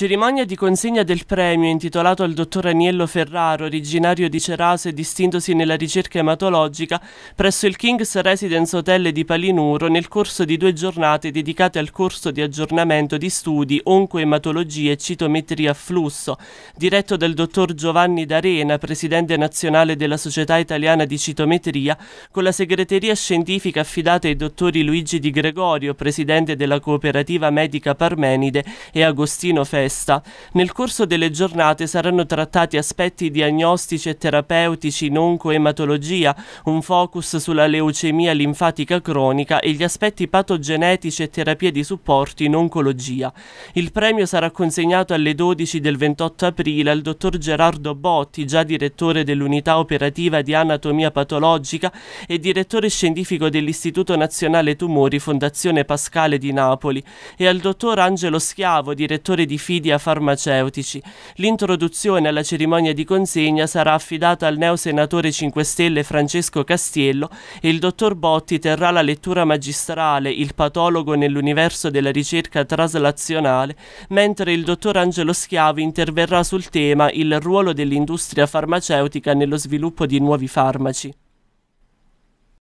Cerimonia di consegna del premio intitolato al dottor Aniello Ferraro, originario di Cerase e distintosi nella ricerca ematologica, presso il King's Residence Hotel di Palinuro nel corso di due giornate dedicate al corso di aggiornamento di studi oncoematologia e citometria a flusso, diretto dal dottor Giovanni D'Arena, presidente nazionale della Società Italiana di Citometria, con la segreteria scientifica affidata ai dottori Luigi Di Gregorio, presidente della cooperativa medica Parmenide, e Agostino Ferraro testa. Nel corso delle giornate saranno trattati aspetti diagnostici e terapeutici non coematologia, un focus sulla leucemia linfatica cronica e gli aspetti patogenetici e terapie di supporto in oncologia. Il premio sarà consegnato alle 12 del 28 aprile al dottor Gerardo Botti, già direttore dell'unità operativa di anatomia patologica e direttore scientifico dell'Istituto Nazionale Tumori Fondazione Pascale di Napoli, e al dottor Angelo Schiavo, direttore di FIDA invidia farmaceutici. L'introduzione alla cerimonia di consegna sarà affidata al neo senatore 5 Stelle Francesco Castiello e il dottor Botti terrà la lettura magistrale Il patologo nell'universo della ricerca traslazionale, mentre il dottor Angelo Schiavi interverrà sul tema Il ruolo dell'industria farmaceutica nello sviluppo di nuovi farmaci.